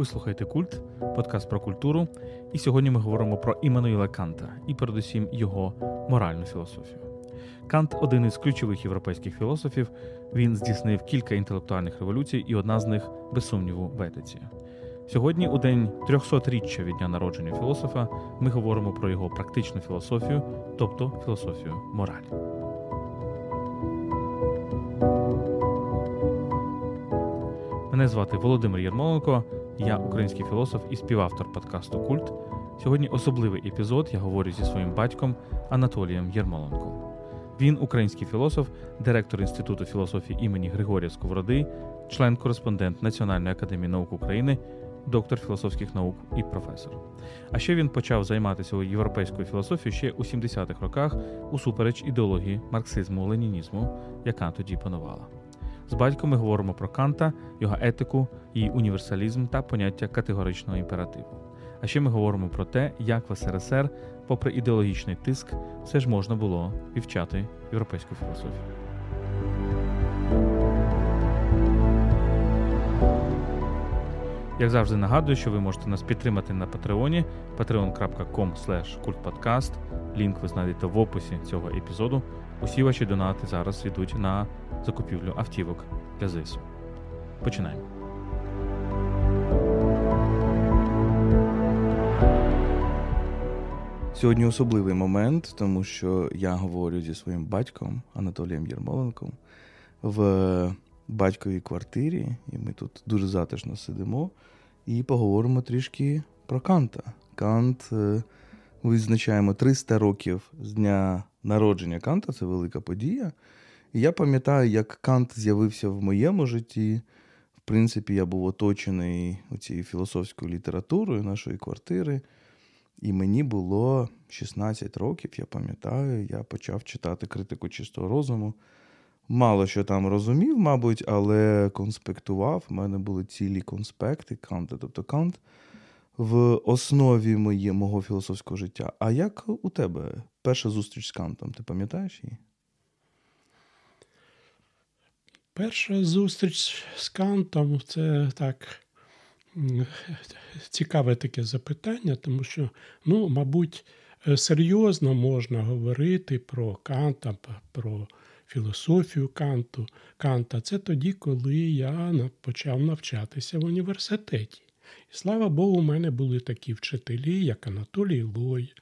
Ви слухаєте культ, подкаст про культуру. І сьогодні ми говоримо про Іммануїла Канта і, передусім, його моральну філософію. Кант один із ключових європейських філософів. Він здійснив кілька інтелектуальних революцій, і одна з них, без сумніву, в етиці. Сьогодні, у день 300-річчя від дня народження філософа, ми говоримо про його практичну філософію, тобто філософію моралі. Мене звати Володимир Єрмоленко. Я український філософ і співавтор подкасту Культ. Сьогодні особливий епізод я говорю зі своїм батьком Анатолієм Єрмоленком. Він український філософ, директор Інституту філософії імені Григорія Сковороди, член-кореспондент Національної академії наук України, доктор філософських наук і професор. А ще він почав займатися європейською філософією ще у 70-х роках усупереч ідеології марксизму-ленінізму, яка тоді панувала. З батьком ми говоримо про Канта, його етику, її універсалізм та поняття категоричного імперативу. А ще ми говоримо про те, як в СРСР, попри ідеологічний тиск, все ж можна було вивчати європейську філософію. Як завжди нагадую, що ви можете нас підтримати на патреоні patreon.com kultpodcast. Лінк ви знайдете в описі цього епізоду. Усі ваші донати зараз йдуть на закупівлю автівок для ЗИСу. Починаємо. Сьогодні особливий момент, тому що я говорю зі своїм батьком Анатолієм Єрмоленком в батьковій квартирі, і ми тут дуже затишно сидимо і поговоримо трішки про Канта. Кант. Е, визначаємо 300 років з дня народження Канта, це велика подія. І я пам'ятаю, як Кант з'явився в моєму житті. В принципі, я був оточений цією філософською літературою нашої квартири. І мені було 16 років, я пам'ятаю, я почав читати критику чистого розуму. Мало що там розумів, мабуть, але конспектував. У мене були цілі конспекти Канта. Тобто Кант в основі моє, мого філософського життя. А як у тебе перша зустріч з Кантом? Ти пам'ятаєш її? Перша зустріч з Кантом це так цікаве таке запитання, тому що, ну, мабуть, е, серйозно можна говорити про Канта, про філософію Канту, Канта. Це тоді, коли я почав навчатися в університеті. І слава Богу, у мене були такі вчителі, як Анатолій Лой,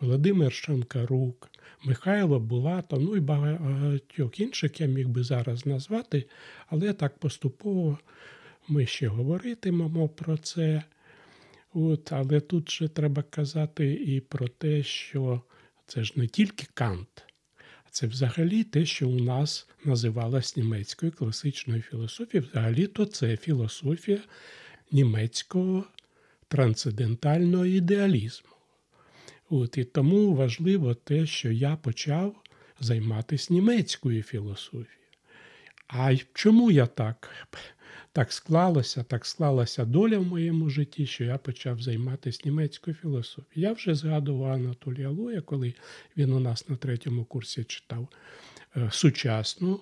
Володимир Шанкарук, Михайло Булата, ну і багатьох інших я міг би зараз назвати, але так поступово ми ще говоритимемо про це. От, Але тут ще треба казати і про те, що це ж не тільки Кант, а це взагалі те, що у нас називалось німецькою класичною філософією. Взагалі-то це філософія німецького трансцендентального ідеалізму. От, І тому важливо те, що я почав займатися німецькою філософією. А чому я так так склалося, так склалася доля в моєму житті, що я почав займатися німецькою філософією? Я вже згадував Анатолія Лоя, коли він у нас на третьому курсі читав е, сучасну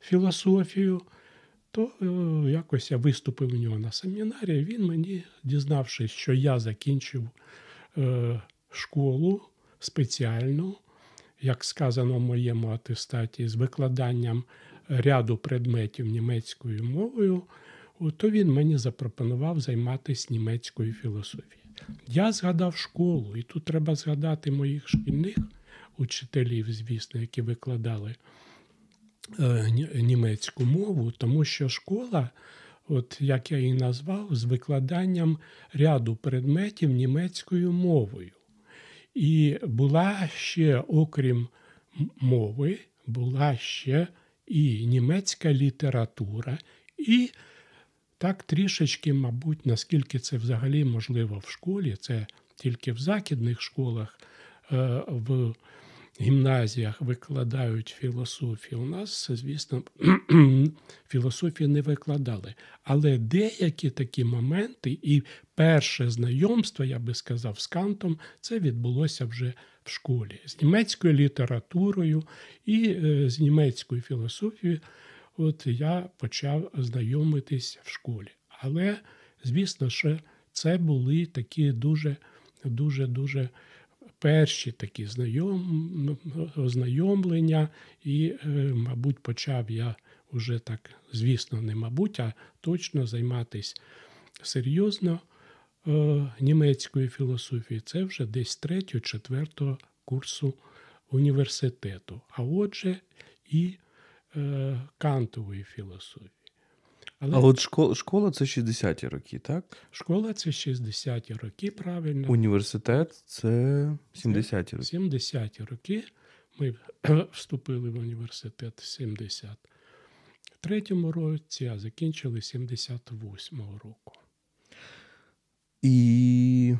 філософію. То е, якось я виступив у нього на семінарі. Він мені, дізнавшись, що я закінчив е, школу спеціальну, як сказано в моєму атестаті, з викладанням ряду предметів німецькою мовою, то він мені запропонував займатися німецькою філософією. Я згадав школу, і тут треба згадати моїх шкільних учителів, звісно, які викладали. Е, німецьку мову, тому що школа, от як я її назвав, з викладанням ряду предметів німецькою мовою. І була ще, окрім мови, була ще і німецька література, і так трішечки, мабуть, наскільки це взагалі можливо в школі, це тільки в західних школах, е, в гімназіях викладають філософію. У нас, звісно, філософії не викладали. Але деякі такі моменти, і перше знайомство, я би сказав, з Кантом, це відбулося вже в школі з німецькою літературою і е, з німецькою філософією. От я почав знайомитись в школі. Але, звісно, що це були такі дуже, дуже, дуже перші такі знайом... ознайомлення, і, е, мабуть, почав я уже так, звісно, не мабуть, а точно займатися серйозно е, німецькою філософією. Це вже десь 3-4 курсу університету. А отже, і е, кантової філософії. Але... А от школа, школа це 60-ті роки, так? Школа це 60-ті роки, правильно. Університет це 70-ті роки. 70-ті роки. Ми вступили в університет в 73-му році, а закінчили 78-го року. І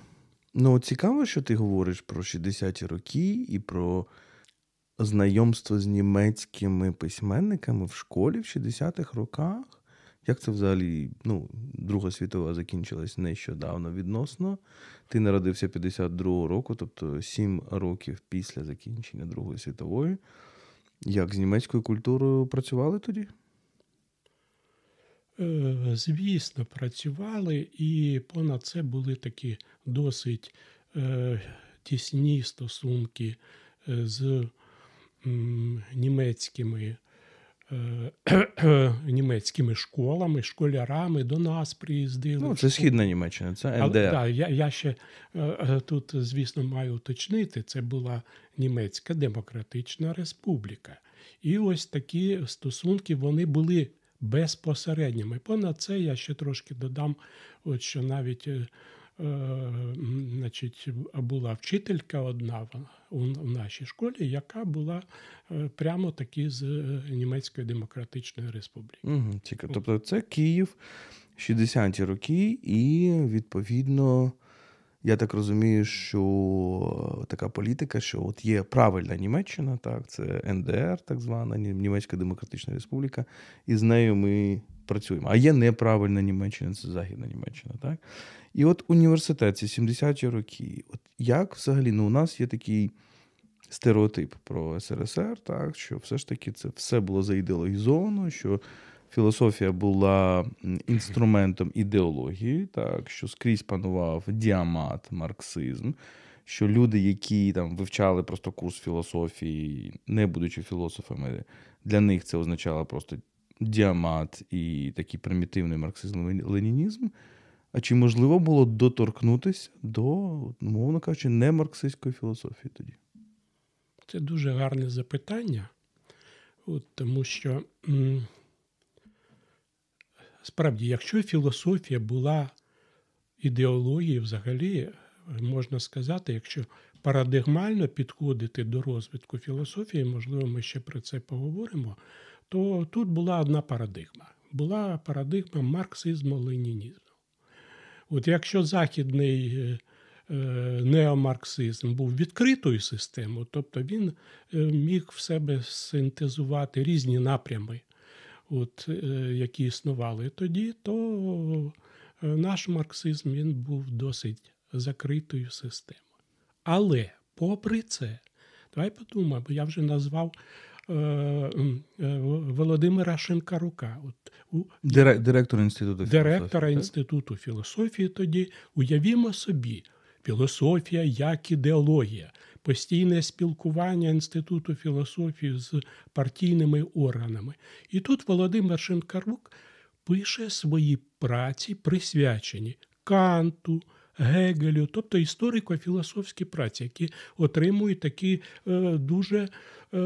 ну, цікаво, що ти говориш про 60-ті роки і про знайомство з німецькими письменниками в школі в 60-х роках. Як це взагалі? Ну, Друга світова закінчилась нещодавно відносно. Ти народився 52-го року, тобто 7 років після закінчення Другої світової. Як з німецькою культурою працювали тоді? Е, звісно, працювали, і понад це були такі досить е, тісні стосунки е, з німецькими Е, німецькими школами, школярами до нас приїздили. Ну, Це східна Німеччина, це НДР. Але, да, Я я ще е, е, тут, звісно, маю уточнити: це була Німецька Демократична Республіка. І ось такі стосунки вони були безпосередніми. Понад це я ще трошки додам, от що навіть Е, значить, була вчителька одна в нашій школі, яка була е, прямо таки з е, Німецької Демократичної Республіки. Угу, цікаво. Тобто, це Київ 60-ті роки, і відповідно. Я так розумію, що така політика, що от є правильна Німеччина, так це НДР, так звана Німецька Демократична Республіка, і з нею ми працюємо. А є неправильна Німеччина, це Західна Німеччина. так? І от університет, ці 70-ті роки. От як взагалі ну, у нас є такий стереотип про СРСР, так, що все ж таки це все було заідеологізовано, що філософія була інструментом ідеології, так, що скрізь панував діамат, марксизм. Що люди, які там вивчали просто курс філософії, не будучи філософами, для них це означало просто діамат і такий примітивний марксизм ленінізм а чи можливо було доторкнутися до, мовно кажучи, не марксистської філософії тоді? Це дуже гарне запитання, от, тому що м- справді, якщо філософія була ідеологією, взагалі, можна сказати, якщо парадигмально підходити до розвитку філософії, можливо, ми ще про це поговоримо то тут була одна парадигма. Була парадигма марксизму ленінізму От якщо західний е, е, неомарксизм був відкритою системою, тобто він е, міг в себе синтезувати різні напрями, от, які існували тоді, то наш марксизм він був досить закритою системою. Але попри це, давай подумаємо, я вже назвав Е, е, Володимира Шинкарука, от у директора інституту директора філософії, інституту філософії. Тоді уявімо собі, філософія як ідеологія, постійне спілкування інституту філософії з партійними органами. І тут Володимир Шинкарук пише свої праці, присвячені канту. Гегелю, тобто історико-філософські праці, які отримують такі е, дуже Е,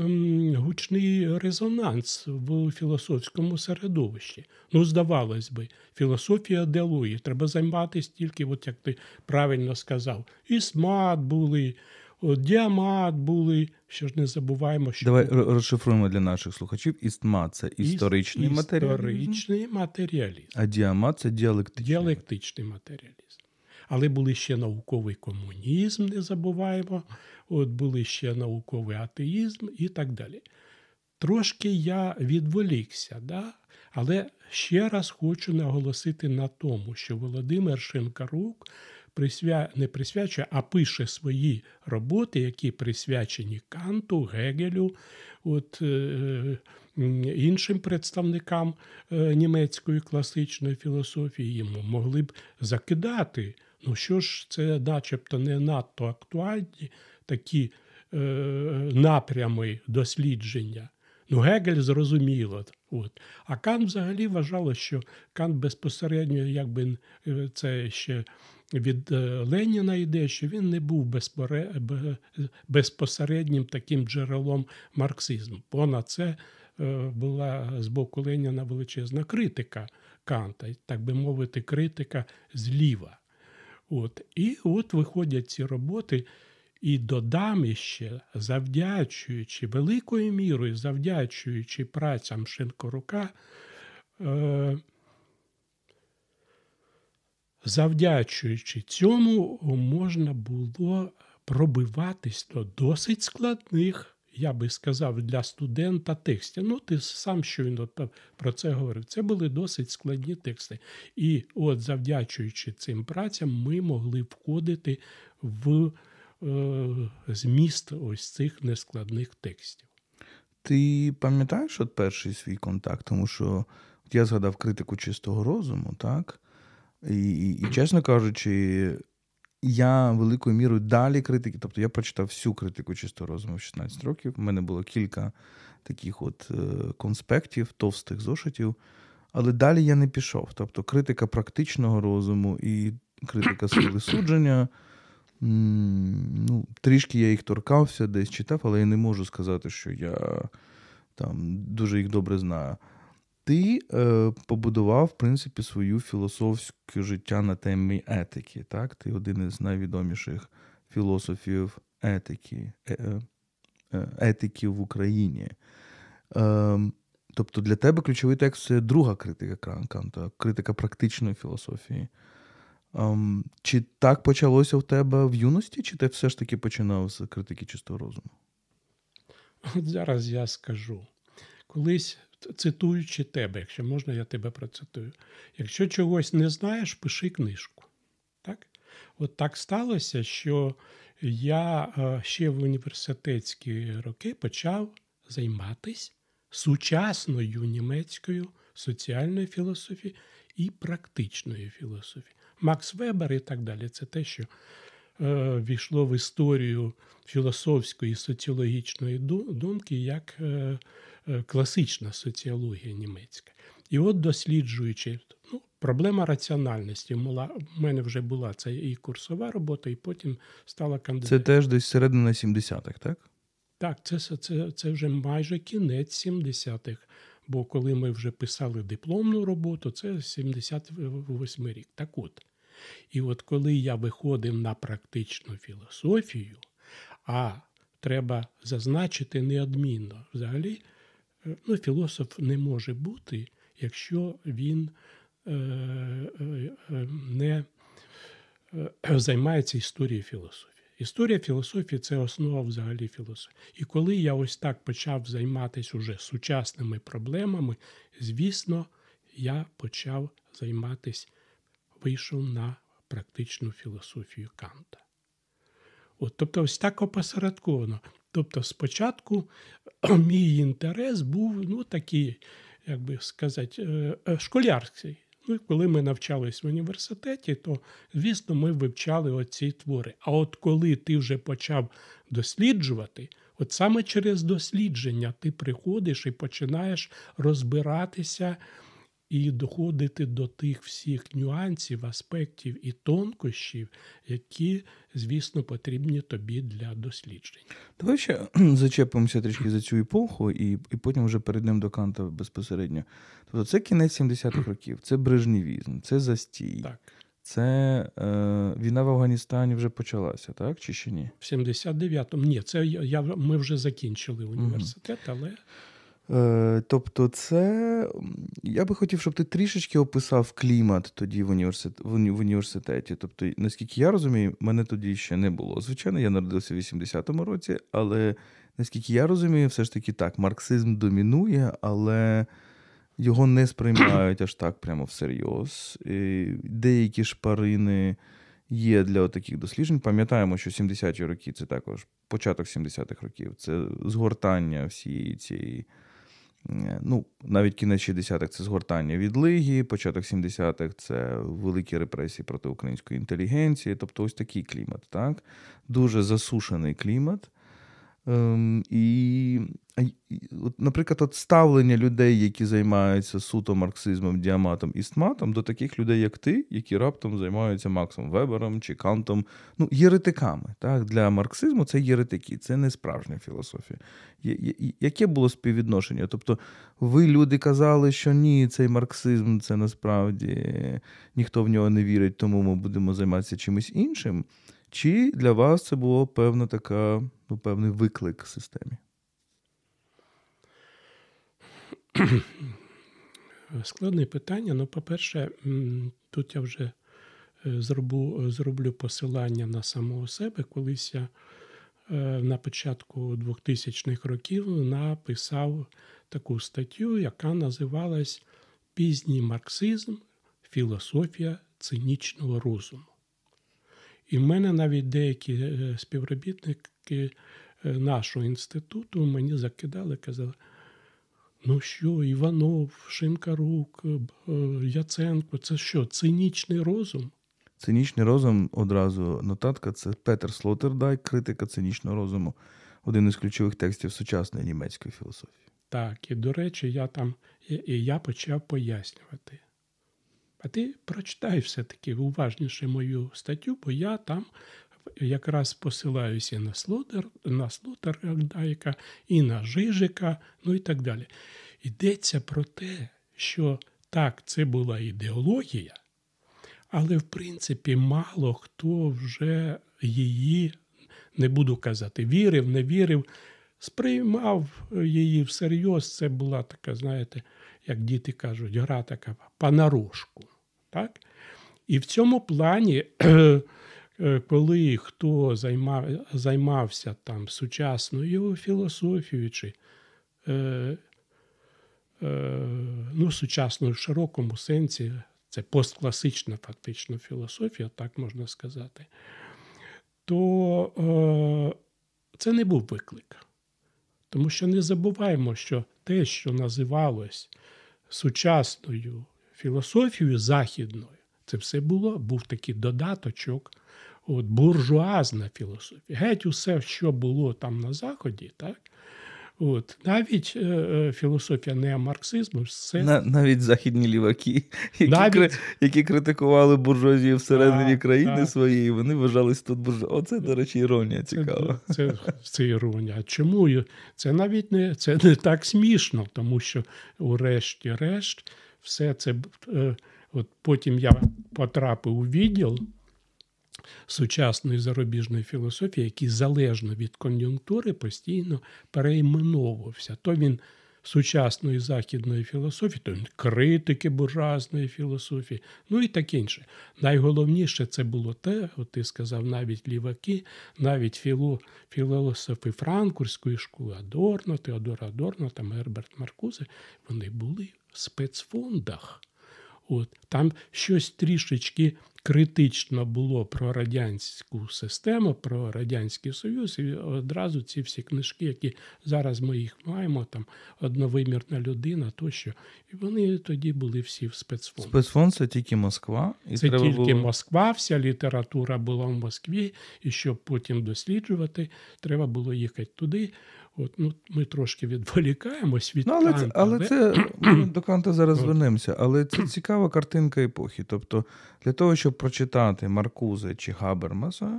ем, гучний резонанс в філософському середовищі. Ну, здавалось би, філософія делує, треба займатися тільки, от як ти правильно сказав, ісмат були. Діамат були, що ж не забуваємо, що давай розшифруємо для наших слухачів. істмат, це історичний матеріалізм. Історичний матеріалізм. А діамат це діалектичний. Діалектичний матеріалізм. Але були ще науковий комунізм, не забуваємо, от були ще науковий атеїзм і так далі. Трошки я відволікся, да? але ще раз хочу наголосити на тому, що Володимир Шинкарук присвя... не присвячує, а пише свої роботи, які присвячені Канту, Гегелю, от, е... іншим представникам е, німецької класичної філософії, йому могли б закидати Ну що ж, це начебто не надто актуальні такі е, напрями дослідження. Ну, Гегель зрозуміло. От. А Кант взагалі вважав, що Кант безпосередньо, якби е, це ще від е, Леніна йде, що він не був е, безпосереднім таким джерелом марксизму. Бо на це була з боку Леніна величезна критика Канта, так би мовити, критика зліва. От. І от виходять ці роботи, і додам іще, завдячуючи великою мірою, завдячуючи працям Шинкорука, е- завдячуючи цьому, можна було пробиватись до досить складних я би сказав, для студента текстів. Ну, ти сам щойно про це говорив. Це були досить складні тексти. І от, завдячуючи цим працям, ми могли входити в е, зміст ось цих нескладних текстів. Ти пам'ятаєш от перший свій контакт, тому що я згадав критику чистого розуму, так? І, і, і чесно кажучи, я великою мірою далі критики, тобто я прочитав всю критику чистого розуму в 16 років. У мене було кілька таких от е, конспектів, товстих зошитів, але далі я не пішов. Тобто, критика практичного розуму і критика сили судження. Ну, Трішки я їх торкався, десь читав, але я не можу сказати, що я там дуже їх добре знаю ти е, побудував, в принципі, свою філософське життя на темі етики. Так? Ти один із найвідоміших філософів етики, е, е, е етиків в Україні. Е, Тобто для тебе ключовий текст це друга критика Кранканта, критика практичної філософії. Um, чи так почалося в тебе в юності, чи ти все ж таки починав з критики чистого розуму? От зараз я скажу. Колись цитуючи тебе, якщо можна, я тебе процитую. Якщо чогось не знаєш, пиши книжку. Так? От так сталося, що я е, ще в університетські роки почав займатися сучасною німецькою соціальною філософією і практичною філософією. Макс Вебер і так далі. Це те, що Е, війшло в історію філософської соціологічної думки як е, е, класична соціологія німецька. І от досліджуючи ну, проблема раціональності, Мала, в мене вже була це і курсова робота, і потім стала кандидат. Це теж десь середина 70-х, так? Так, це це, це вже майже кінець 70-х. Бо коли ми вже писали дипломну роботу, це 78 рік. Так от. І от коли я виходив на практичну філософію, а треба зазначити неодмінно взагалі, е, ну, філософ не може бути, якщо він е, е, не займається історією філософії. Історія філософії це основа взагалі філософії. І коли я ось так почав займатися уже сучасними проблемами, звісно, я почав займатися вийшов на практичну філософію Канта. От, Тобто, ось так опосередковано. Тобто, спочатку мій інтерес був ну, такий, як би сказати, е, е, школярський. Ну, Коли ми навчались в університеті, то, звісно, ми вивчали оці твори. А от коли ти вже почав досліджувати, от саме через дослідження ти приходиш і починаєш розбиратися і доходити до тих всіх нюансів, аспектів і тонкощів, які, звісно, потрібні тобі для дослідження. Давай ще зачепимося трішки за цю епоху, і і потім вже перейдемо до канта безпосередньо. Тобто, це кінець 70-х років, це брежнівізм, це застій. Так. Це е, війна в Афганістані вже почалася, так чи ще ні? В 79-му. Ні, це я ми вже закінчили університет, але Е, тобто, це я би хотів, щоб ти трішечки описав клімат тоді в університеті. в університеті. Тобто, наскільки я розумію, мене тоді ще не було. Звичайно, я народився в 80-му році, але наскільки я розумію, все ж таки так, марксизм домінує, але його не сприймають аж так прямо всерйоз. Деякі шпарини є для таких досліджень. Пам'ятаємо, що 70-ті роки це також початок 70-х років, це згортання всієї цієї. Е, ну, навіть кінець 60-х це згортання від Лиги, початок 70-х це великі репресії проти української інтелігенції. Тобто ось такий клімат, так? Дуже засушений клімат. Ем, І, от, наприклад, от ставлення людей, які займаються суто марксизмом, діаматом і стматом, до таких людей, як ти, які раптом займаються Максом Вебером чи Кантом, ну, єретиками. Так? Для марксизму це єретики, це не справжня філософія. Яке було співвідношення? Тобто, ви люди казали, що ні, цей марксизм це насправді ніхто в нього не вірить, тому ми будемо займатися чимось іншим. Чи для вас це була певна така ну, певний виклик системі? Складне питання. Ну, по-перше, тут я вже е, зроблю, зроблю посилання на самого себе. Колись я е, на початку 2000-х років написав таку статтю, яка називалась Пізній марксизм, філософія цинічного розуму. І в мене навіть деякі е, співробітники керівники е, нашого інституту мені закидали, казали, ну що, Іванов, Шинкарук, е, е, Яценко, це що, цинічний розум? Цинічний розум одразу нотатка це Петер Слотердай, критика цинічного розуму, один із ключових текстів сучасної німецької філософії. Так, і до речі, я там і я почав пояснювати. А ти прочитай все-таки уважніше мою статтю, бо я там якраз посилаюся на слотер, на Слотергайка, і на Жижика, ну і так далі. Йдеться про те, що так, це була ідеологія, але в принципі мало хто вже її, не буду казати, вірив, не вірив, сприймав її всерйоз. Це була така, знаєте, як діти кажуть, гра така понарошку. Так? І в цьому плані Е, коли хто займав, займався там сучасною філософією чи е, е, ну, сучасною в широкому сенсі, це посткласична фактично філософія, так можна сказати, то е, це не був виклик. Тому що не забуваємо, що те, що називалось сучасною філософією західною, це все було, був такий додаточок от буржуазна філософія. Геть усе, що було там на Заході, так? От навіть е, е філософія неомарксизму, все на, навіть західні ліваки, які навіть... кри, які критикували буржуазію всередині а, країни а... своєї, вони вважалися тут буржу. Оце до речі, іронія цікава. Це, це це, іронія. Чому це навіть не це не так смішно, тому що, урешті-решт, все це е, от потім я потрапив у відділ сучасної зарубіжної філософії, який залежно від кон'юнктури постійно перейменовувався. То він сучасної західної філософії, то він критики буржуазної філософії, ну і таке інше. Найголовніше це було те, от ти сказав, навіть ліваки, навіть філо, філософи франкурської школи Адорно, Теодор Адорно, там Герберт Маркузе, вони були в спецфондах. От Там щось трішечки критично було про радянську систему, про Радянський Союз, і одразу ці всі книжки, які зараз ми їх маємо, там одновимірна людина тощо. І вони тоді були всі в спецфонд. Спецфонд це тільки Москва. І Це треба тільки було... Москва, вся література була в Москві, і щоб потім досліджувати, треба було їхати туди. От, ну, Ми трошки відволікаємось від. Ну, але, Канта, але але це ми до Канта зараз звернемося. Але це цікава картинка епохи. Тобто, для того, щоб прочитати Маркузе чи Габермаса,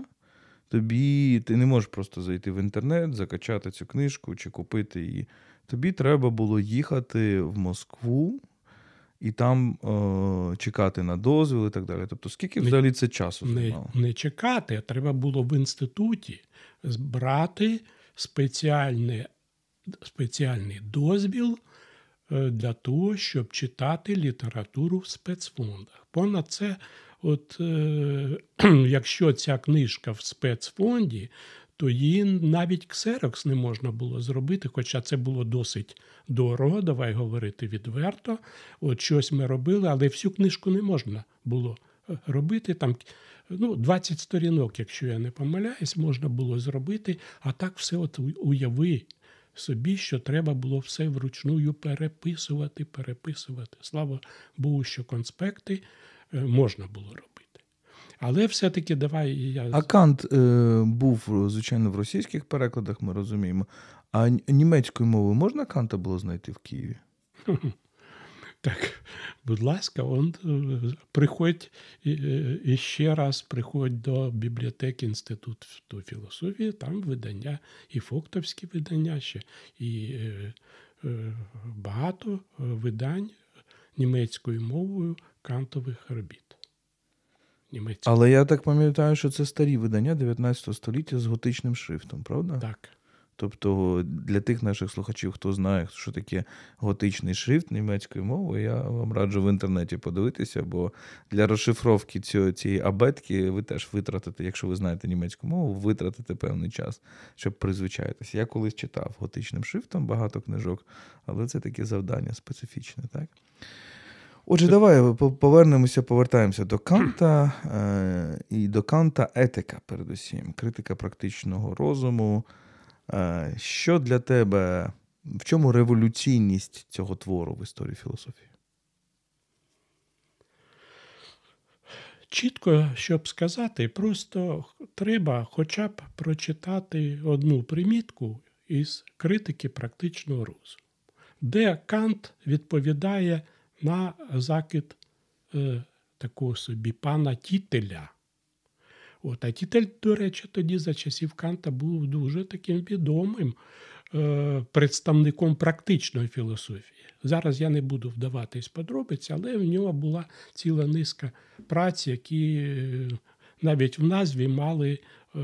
тобі ти не можеш просто зайти в інтернет, закачати цю книжку чи купити її. Тобі треба було їхати в Москву. І там о, е, чекати на дозвіл і так далі. Тобто, скільки взагалі не, це часу? Не, не чекати, а треба було в інституті збрати спеціальне, спеціальний дозвіл е, для того, щоб читати літературу в спецфондах. Понад це, от, е, якщо ця книжка в спецфонді, то її навіть ксерокс не можна було зробити, хоча це було досить дорого, давай говорити відверто. От щось ми робили, але всю книжку не можна було робити там ну, 20 сторінок, якщо я не помиляюсь, можна було зробити. А так все от уяви собі, що треба було все вручну переписувати, переписувати. Слава Богу, що конспекти е, можна було робити. Але все-таки давай я. А е, був, звичайно, в російських перекладах, ми розуміємо. А німецькою мовою можна канта було знайти в Києві? Так, будь ласка, он, е, приходь е, е, і ще раз приходь до бібліотеки Інституту філософії, там видання, і фоктовські видання ще, і багато видань німецькою мовою кантових робіт. Німецькою. Але я так пам'ятаю, що це старі видання 19 століття з готичним шрифтом, правда? Так. Тобто для тих наших слухачів, хто знає, що таке готичний шрифт німецької мови, я вам раджу в інтернеті подивитися, бо для розшифровки цього, цієї абетки ви теж витратите, якщо ви знаєте німецьку мову, витратите певний час, щоб призвичаїтися. Я колись читав готичним шрифтом багато книжок, але це таке завдання специфічне, так? Отже, давай повернемося, повертаємося до Канта е, і до Канта етика, передусім, критика практичного розуму. Е, що для тебе, в чому революційність цього твору в історії філософії? Чітко, щоб сказати, просто треба хоча б прочитати одну примітку із критики практичного розуму, де Кант відповідає на закид е, такого собі пана Тітеля. От, А Тітель, до речі, тоді за часів Канта був дуже таким відомим е, представником практичної філософії. Зараз я не буду вдаватись подробиці, але в нього була ціла низка праць, які е, навіть в назві мали е,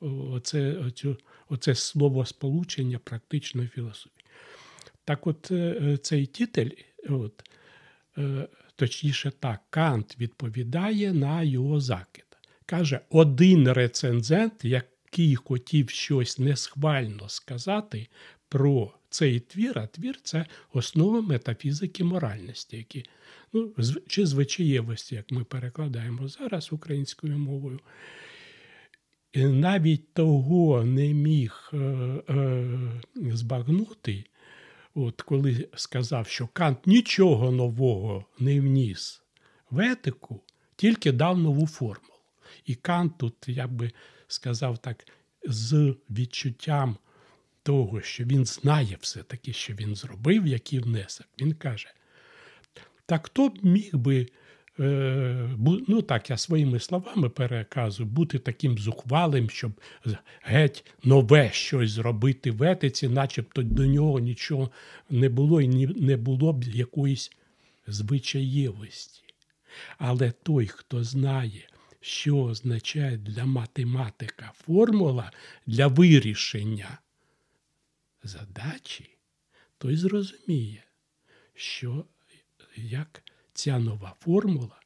оце, оцю, оце слово сполучення практичної філософії. Так от е, е, цей тітель, от, точніше так, Кант відповідає на його закид. Каже, один рецензент, який хотів щось несхвально сказати про цей твір, а твір це основа метафізики моральності, які, ну, чи звичаєвості, як ми перекладаємо зараз українською мовою. Навіть того не міг е, е, збагнути, от коли сказав, що Кант нічого нового не вніс в етику, тільки дав нову форму. І Кант тут, я би сказав так, з відчуттям того, що він знає все-таки, що він зробив, який внесок. Він каже: так хто б міг би, е, ну так, я своїми словами переказую, бути таким зухвалим, щоб геть нове щось зробити в етиці, начебто до нього нічого не було і не було б якоїсь звичаєвості. Але той, хто знає, що означає для математика формула для вирішення задачі, той зрозуміє, що як ця нова формула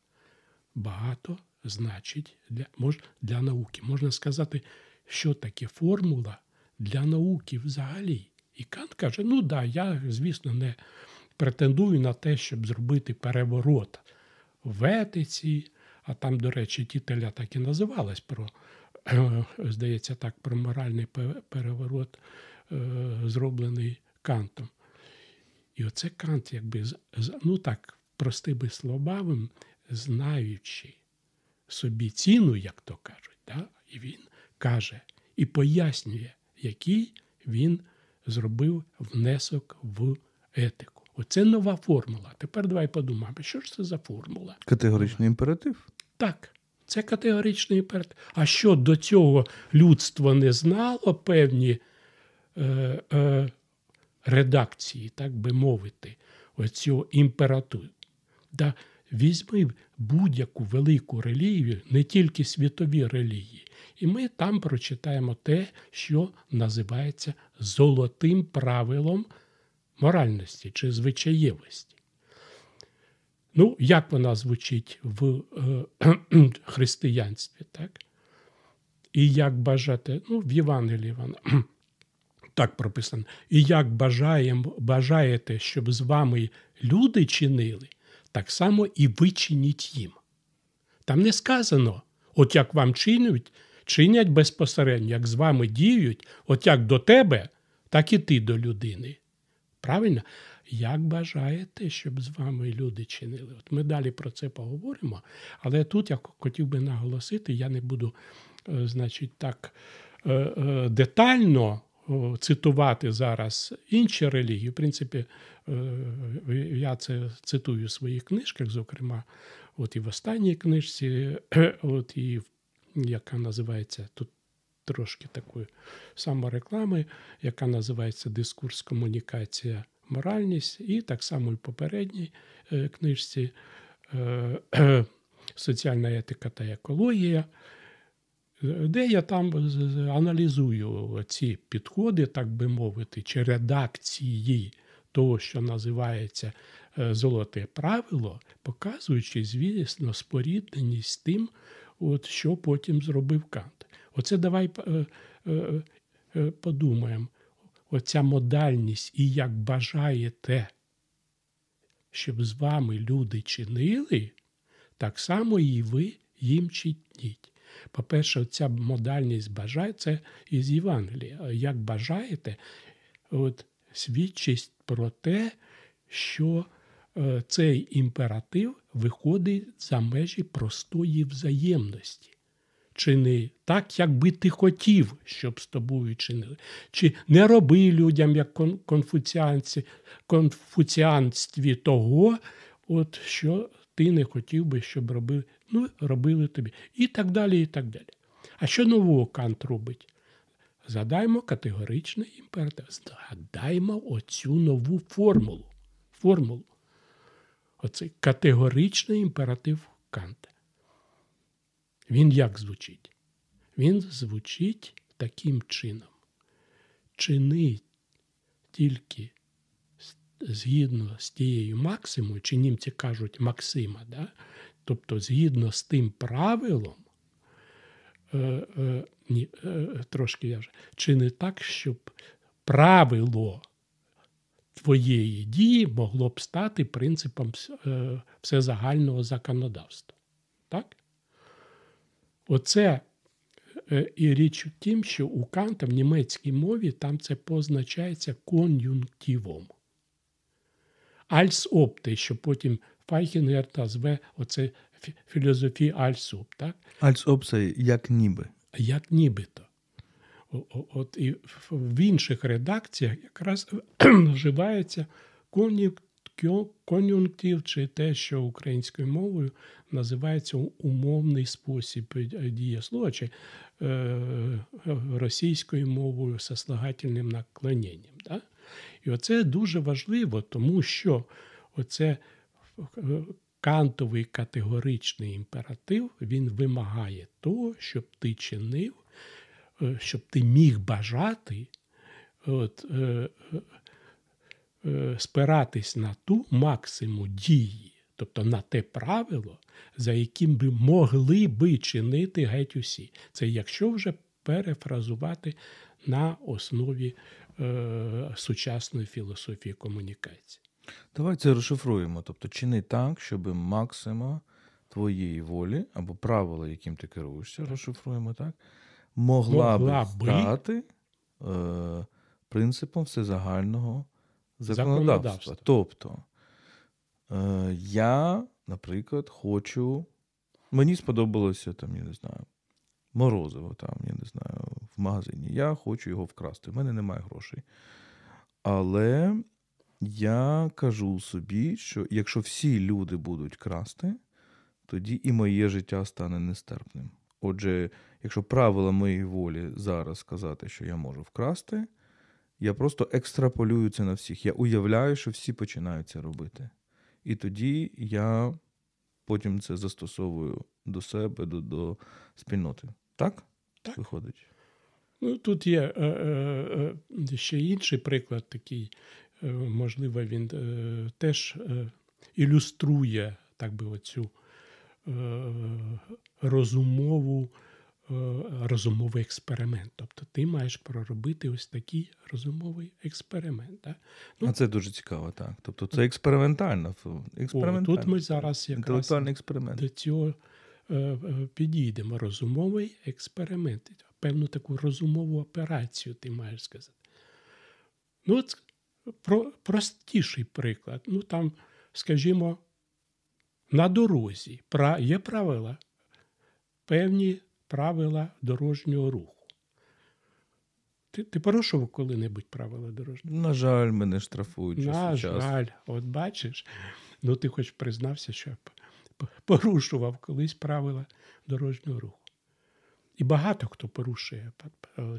багато значить для, мож, для науки. Можна сказати, що таке формула для науки взагалі. І Кант каже, ну да, я, звісно, не претендую на те, щоб зробити переворот в етиці, а там, до речі, тітеля так і називалась про, е, здається, так, про моральний переворот, е, зроблений Кантом. І оце Кант, якби, ну так, простими словами, знаючи собі ціну, як то кажуть, да? і він каже і пояснює, який він зробив внесок в етику. Оце нова формула. Тепер давай подумаємо, що ж це за формула? Категоричний імператив. Так, це категоричний імператив. А що до цього людство не знало певні е, е, редакції, так би мовити, оцього імпературу? Да, Візьми будь-яку велику релігію, не тільки світові релігії. І ми там прочитаємо те, що називається золотим правилом моральності чи звичаєвості. Ну, як вона звучить в е, християнстві, так? І як бажати, ну, в Євангелії вона так прописано, і як бажаєм, бажаєте, щоб з вами люди чинили, так само і ви чиніть їм. Там не сказано, от як вам чинять, чинять безпосередньо, як з вами діють, от як до тебе, так і ти до людини. Правильно? як бажаєте, щоб з вами люди чинили. От Ми далі про це поговоримо, але тут я хотів би наголосити, я не буду, е, значить, так е, е, детально. Цитувати зараз інші релігії. В принципі, я це цитую в своїх книжках, зокрема, от і в останній книжці, от і яка називається тут трошки такої самореклами, яка називається Дискурс комунікація моральність, і так само і в попередній е, книжці е, Соціальна етика та екологія, е, де я там аналізую ці підходи, так би мовити, чи редакції того, що називається золоте правило, показуючи, звісно, спорідненість з тим, от що потім зробив Кант. Оце давай подумаємо оця модальність і як бажаєте, щоб з вами люди чинили, так само і ви їм чиніть. По-перше, ця модальність бажає це із Євангелія. Як бажаєте, от свідчість про те, що е, цей імператив виходить за межі простої взаємності чини так, як би ти хотів, щоб з тобою чинили. Чи не роби людям, як конфуціанці, конфуціанстві того, от що ти не хотів би, щоб робили ну, робили тобі. І так далі. і так далі. А що нового Кант робить? Згадаймо категоричний імператив. Згадаймо оцю нову формулу. формулу. Оцей категоричний імператив Канта. Він як звучить? Він звучить таким чином. Чини тільки згідно з тією максимою, чи німці кажуть Максима, да? тобто згідно з тим правилом, е, е, ні, е, трошки я вже, чи так, щоб правило твоєї дії могло б стати принципом е, всезагального законодавства. Так? Оце е, і річ в тім, що у Канта в німецькій мові там це позначається кон'юнктивом. Альсопте, що потім Файхінгер назве оце філозофія Альсоп. так? Альсоп це як ніби. Як нібито. От і в інших редакціях якраз вживається кон'юнктив, чи те, що українською мовою називається умовний спосіб е, дієслова, чи е, е російською мовою сослагательним наклоненням. Да? І оце дуже важливо, тому що оце е, кантовий категоричний імператив він вимагає того, щоб ти чинив, щоб ти міг бажати. От, е, Е, спиратись на ту максиму дії, тобто на те правило, за яким би могли би чинити геть усі. Це якщо вже перефразувати на основі е, сучасної філософії комунікації. Давай це розшифруємо. Тобто, чини так, щоб максима твоєї волі або правила, яким ти керуєшся, так. розшифруємо так, могла, могла би стати е, принципом всезагального законодавства. Тобто, е, я, наприклад, хочу. Мені сподобалося там, я не знаю, морозиво, там, я не знаю, в магазині. Я хочу його вкрасти. в мене немає грошей. Але я кажу собі, що якщо всі люди будуть красти, тоді і моє життя стане нестерпним. Отже, якщо правила моєї волі зараз сказати, що я можу вкрасти, я просто екстраполюю це на всіх. Я уявляю, що всі починають це робити. І тоді я потім це застосовую до себе, до до спільноти. Так? Так. Виходить. Ну, Тут є е, е, е ще інший приклад, такий, е, можливо, він е, теж е, ілюструє так би оцю розумову. Е, розумовий експеримент. Тобто ти маєш проробити ось такий розумовий експеримент. Да? Ну, А це дуже цікаво, так. Тобто це е. експериментально. експериментально. О, тут ми зараз якраз експеримент. до цього е, підійдемо. Розумовий експеримент. Певну таку розумову операцію, ти маєш сказати. Ну, от про, простіший приклад. Ну, там, скажімо, на дорозі є правила, певні правила дорожнього руху. Ти ти порушував коли-небудь правила дорожнього руху? На жаль, мене штрафують. На жаль, час. от бачиш, ну ти хоч признався, що порушував колись правила дорожнього руху. І багато хто порушує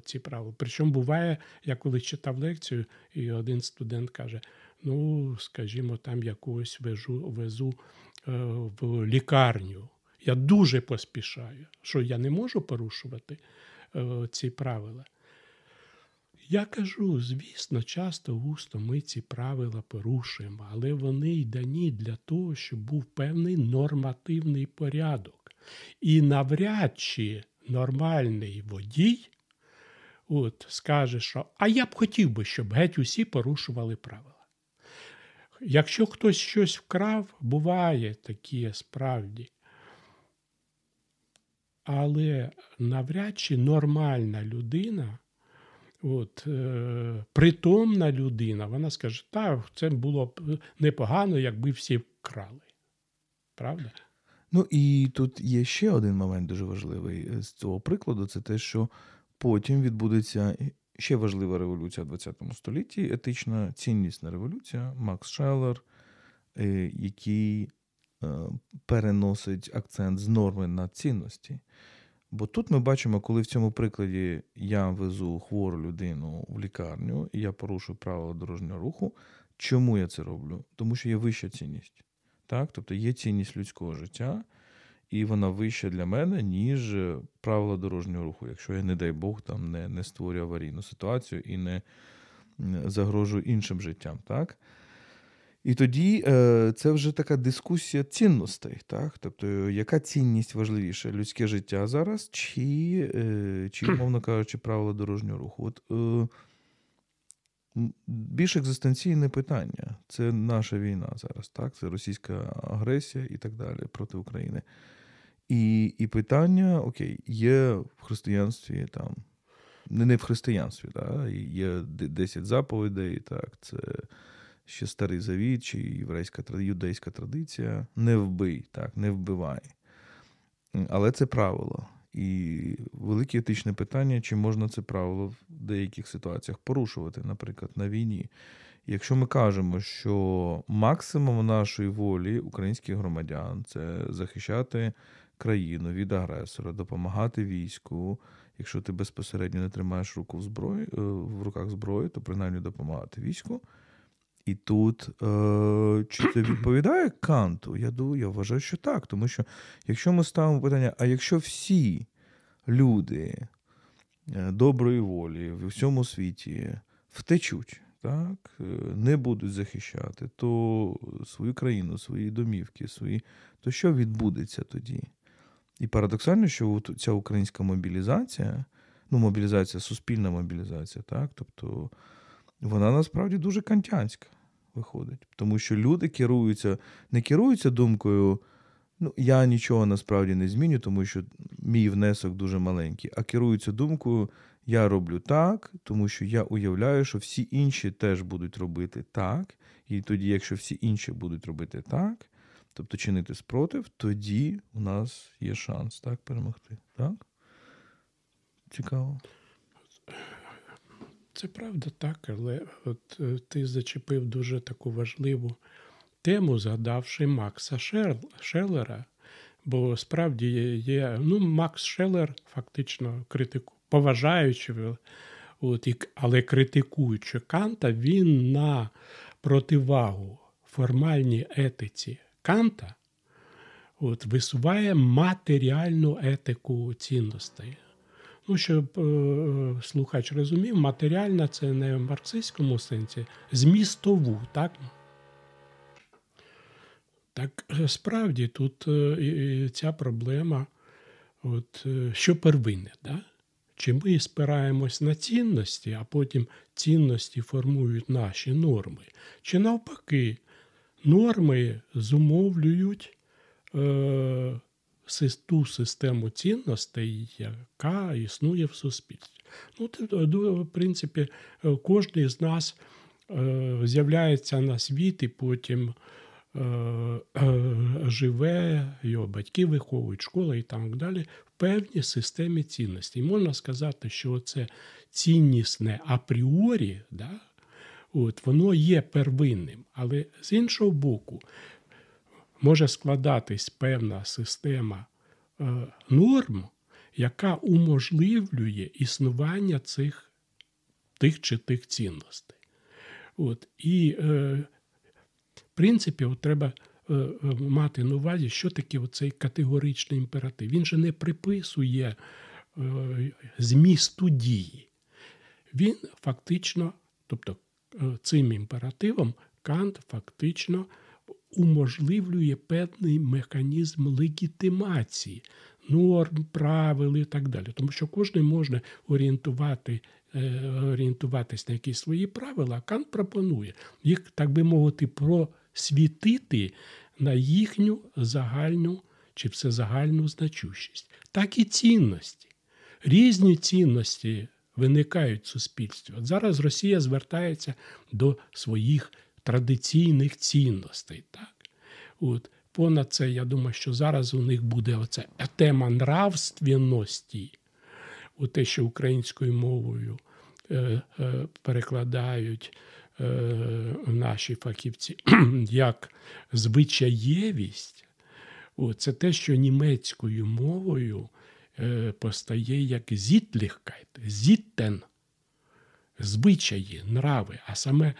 ці правила. Причому буває, я коли читав лекцію, і один студент каже: ну, скажімо, там якогось везу, везу в лікарню. Я дуже поспішаю, що я не можу порушувати е, ці правила. Я кажу, звісно, часто густо ми ці правила порушуємо, але вони й дані для того, щоб був певний нормативний порядок. І навряд чи нормальний водій от, скаже, що а я б хотів би, щоб геть усі порушували правила. Якщо хтось щось вкрав, буває таке справді. Але навряд чи нормальна людина, от, е, притомна людина, вона скаже, так, це було б непогано, якби всі вкрали. Правда? Ну і тут є ще один момент дуже важливий е, з цього прикладу: це те, що потім відбудеться ще важлива революція в ХХ столітті, етична ціннісна революція, Макс Шеллер, е, який Е, переносить акцент з норми на цінності. Бо тут ми бачимо, коли в цьому прикладі я везу хвору людину в лікарню, і я порушу правила дорожнього руху. Чому я це роблю? Тому що є вища цінність. Так? Тобто є цінність людського життя, і вона вища для мене, ніж правила дорожнього руху, якщо я, не дай Бог, там не не створюю аварійну ситуацію і не загрожую іншим життям. Так? І тоді е, це вже така дискусія цінностей, так? Тобто, яка цінність важливіша? Людське життя зараз, чи, е, чи умовно кажучи, правила дорожнього руху? От е, більш екзистенційне питання. Це наша війна зараз, так? Це російська агресія і так далі проти України. І і питання, окей, є в християнстві там, не в християнстві, так? є 10 заповідей, так, це ще старий завіт, чи єврейська юдейська традиція. Не вбий, так, не вбивай. Але це правило. І велике етичне питання, чи можна це правило в деяких ситуаціях порушувати, наприклад, на війні. Якщо ми кажемо, що максимум нашої волі українських громадян це захищати країну від агресора, допомагати війську. Якщо ти безпосередньо не тримаєш руку в зброї е, в руках зброї, то принаймні допомагати війську. І тут е, чи це відповідає Канту? Я думаю, я вважаю, що так. Тому що якщо ми ставимо питання, а якщо всі люди е, доброї волі в усьому світі втечуть, так, е, не будуть захищати, то свою країну, свої домівки, свої, то що відбудеться тоді? І парадоксально, що ця українська мобілізація, ну, мобілізація, суспільна мобілізація, так, тобто вона насправді дуже кантянська виходить. Тому що люди керуються, не керуються думкою, ну, я нічого насправді не зміню, тому що мій внесок дуже маленький, а керуються думкою, я роблю так, тому що я уявляю, що всі інші теж будуть робити так. І тоді, якщо всі інші будуть робити так, тобто чинити спротив, тоді у нас є шанс так перемогти. Так? Цікаво. Це правда так, але от е, ти зачепив дуже таку важливу тему, згадавши Макса Шелера. Бо справді є ну, Макс Шеллер фактично критику, поважаючи, от, але критикуючи Канта, він на противагу формальній етиці Канта от, висуває матеріальну етику цінностей. Ну, щоб е, е, слухач розумів, матеріальна це не в марксистському сенсі, змістову, так? Так е, справді тут е, ця проблема, от, е, що первинне, да? чи ми спираємось на цінності, а потім цінності формують наші норми, чи навпаки, норми зумовлюють. Е, ту систему цінностей, яка існує в суспільстві. Ну, е, В принципі, е, кожен з нас е, з'являється на світ і потім живе, його батьки виховують, школа і так далі. В певній системі цінностей. Можна сказати, що це ціннісне апріорі. да, От, Воно є первинним, але з іншого боку, може складатись певна система е, норм, яка уможливлює існування цих тих чи тих цінностей. От, І, е, в принципі, от треба е, мати на увазі, що таке цей категоричний імператив. Він же не приписує змісту дії. Він фактично, тобто цим імперативом Кант фактично уможливлює певний механізм легітимації норм, правил і так далі. Тому що кожен може орієнтувати. Е, орієнтуватись на якісь свої правила, а Кант пропонує їх, так би мовити, просвітити на їхню загальну чи всезагальну значущість. Так і цінності. Різні цінності. Виникають в суспільстві. От зараз Росія звертається до своїх традиційних цінностей. Так? От. Понад це, я думаю, що зараз у них буде оце е, тема нравственності, у те, що українською мовою е, е, перекладають е, наші фахівці як звичаєвість, О, це те, що німецькою мовою е, постає як зітліхкайт, зіттен, звичаї, нрави, а саме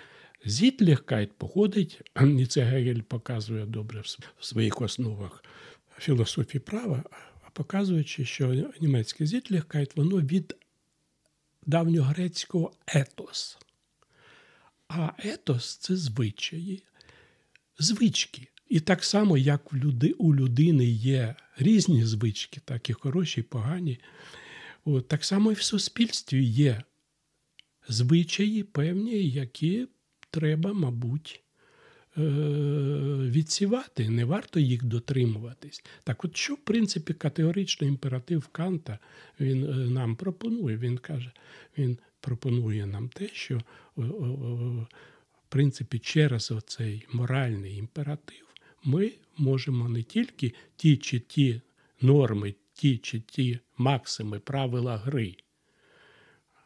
Зітліхкайт походить, і це Гегель показує добре в своїх основах філософії права, показуючи, що німецьке зітліхкайт, воно від давньогрецького етос. А етос це звичаї, звички. І так само, як в люди, у людини є різні звички, так і хороші, і погані, От, так само і в суспільстві є звичаї певні, які треба, мабуть, е, відсівати, не варто їх дотримуватись. Так, от що, в принципі, категоричний імператив Канта він е, нам пропонує? Він каже, він пропонує нам те, що, в принципі, через оцей моральний імператив ми можемо не тільки ті чи ті норми, ті чи ті максими правила гри.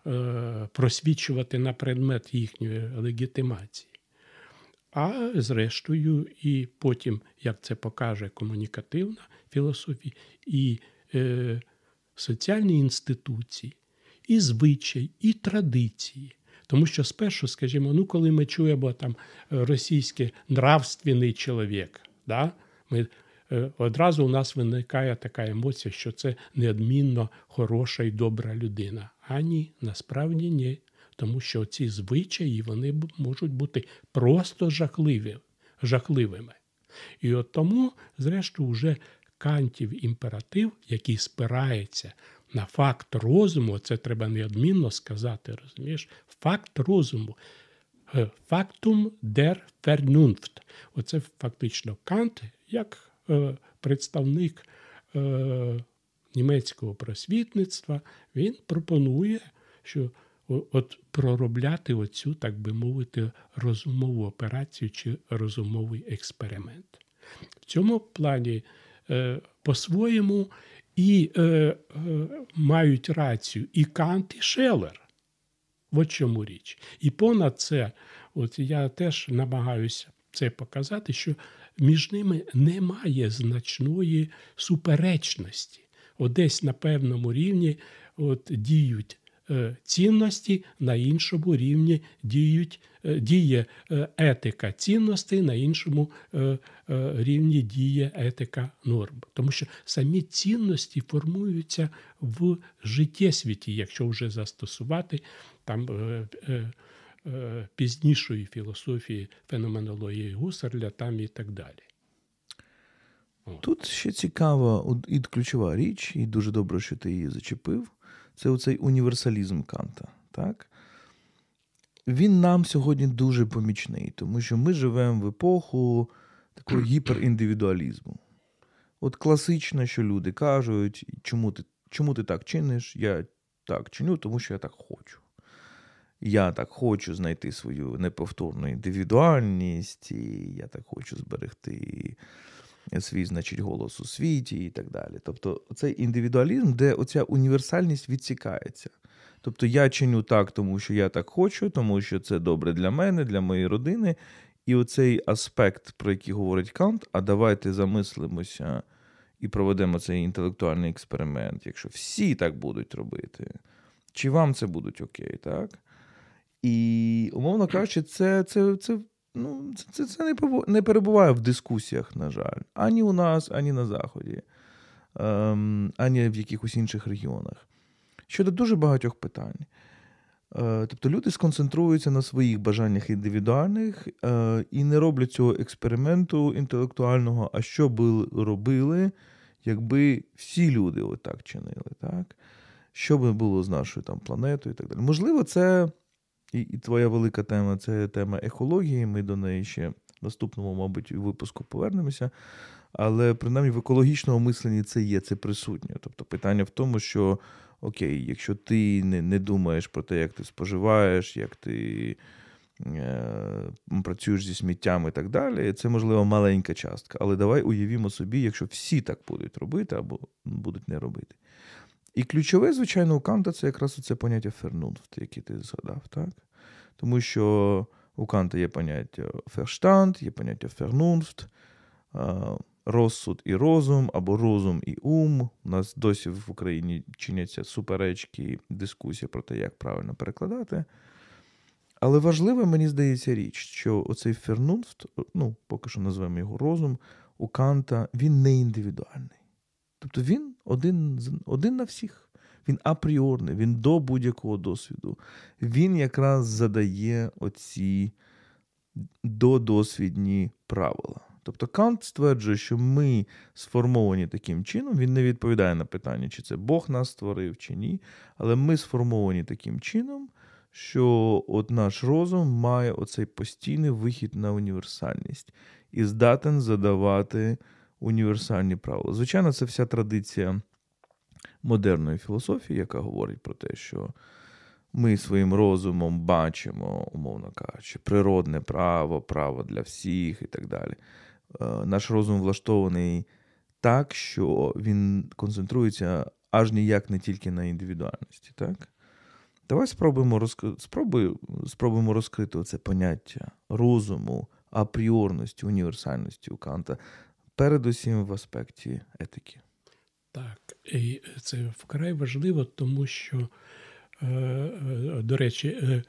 Е, просвічувати на предмет їхньої легітимації. А зрештою, і потім, як це покаже комунікативна філософія, і е, соціальні інституції, і звичай, і традиції. Тому що спершу, скажімо, ну коли ми чуємо там російське нравственний чоловік, да, ми Е, одразу у нас виникає така емоція, що це неодмінно хороша і добра людина. А ні, насправді ні. Тому що ці звичаї вони можуть бути просто жахливі, жахливими. І от тому, зрештою, вже Кантів імператив, який спирається на факт розуму, це треба неодмінно сказати, розумієш, факт розуму. Е, фактум der Vernunft. Оце фактично Кант як Е, представник е, німецького просвітництва, він пропонує, що от проробляти оцю, так би мовити, розумову операцію чи розумовий експеримент. В цьому плані е, по-своєму і мають рацію і Кант, і Шелер. От чому річ. І понад це, от я теж намагаюся це показати, що між ними немає значної суперечності. От десь на певному рівні от, діють е, цінності, на іншому рівні діють, е, діє е, етика цінностей, на іншому рівні діє етика норм. Тому що самі цінності формуються в життєсвіті, якщо вже застосувати там Е, пізнішої філософії феноменології Гусарля там і так далі. От. Тут ще цікава і ключова річ, і дуже добре, що ти її зачепив, це оцей універсалізм Канта. так? Він нам сьогодні дуже помічний, тому що ми живемо в епоху такого гіперіндивідуалізму. От класично, що люди кажуть, чому ти чому ти так чиниш, я так чиню, тому що я так хочу я так хочу знайти свою неповторну індивідуальність, і я так хочу зберегти свій, значить, голос у світі і так далі. Тобто, цей індивідуалізм, де оця універсальність відсікається. Тобто я чиню так, тому що я так хочу, тому що це добре для мене, для моєї родини. І оцей аспект, про який говорить Кант, а давайте замислимося і проведемо цей інтелектуальний експеримент, якщо всі так будуть робити, чи вам це будуть окей, так? І, умовно кажучи, це це, це, ну, це, це не не перебуває в дискусіях, на жаль, ані у нас, ані на Заході, ем, ані в якихось інших регіонах. Щодо дуже багатьох питань. Е, тобто люди сконцентруються на своїх бажаннях індивідуальних е, і не роблять цього експерименту інтелектуального, а що би робили, якби всі люди отак чинили. так? Що би було з нашою там планетою і так далі. Можливо, це. І, і твоя велика тема це тема екології. Ми до неї ще в наступному, мабуть, випуску повернемося. Але принаймні в екологічному мисленні це є, це присутнє. Тобто питання в тому, що окей, якщо ти не, не думаєш про те, як ти споживаєш, як ти. Е, працюєш зі сміттям і так далі, це можливо маленька частка. Але давай уявімо собі, якщо всі так будуть робити або будуть не робити, і ключове, звичайно, у Канта це якраз це поняття фернунфт, яке ти згадав, так? Тому що у Канта є поняття ферштанд, є поняття фернунфт, розсуд і розум, або розум і ум. У нас досі в Україні чиняться суперечки, дискусії про те, як правильно перекладати. Але важлива, мені здається, річ, що оцей фернунфт, ну, поки що називаємо його розум, у Канта він не індивідуальний. Тобто він один один на всіх. Він апріорний, він до будь-якого досвіду. Він якраз задає оці додосвідні правила. Тобто Кант стверджує, що ми сформовані таким чином, він не відповідає на питання, чи це Бог нас створив, чи ні. Але ми сформовані таким чином, що от наш розум має оцей постійний вихід на універсальність і здатен задавати універсальні правила. Звичайно, це вся традиція модерної філософії, яка говорить про те, що ми своїм розумом бачимо, умовно кажучи, природне право, право для всіх і так далі. Е, наш розум влаштований так, що він концентрується аж ніяк не тільки на індивідуальності. так? Давай спробуємо розкри... спробуй... спробуємо розкрити це поняття розуму, апріорності, універсальності у Канта передусім в аспекті етики. Так, і це вкрай важливо, тому що, е, е, до речі, е,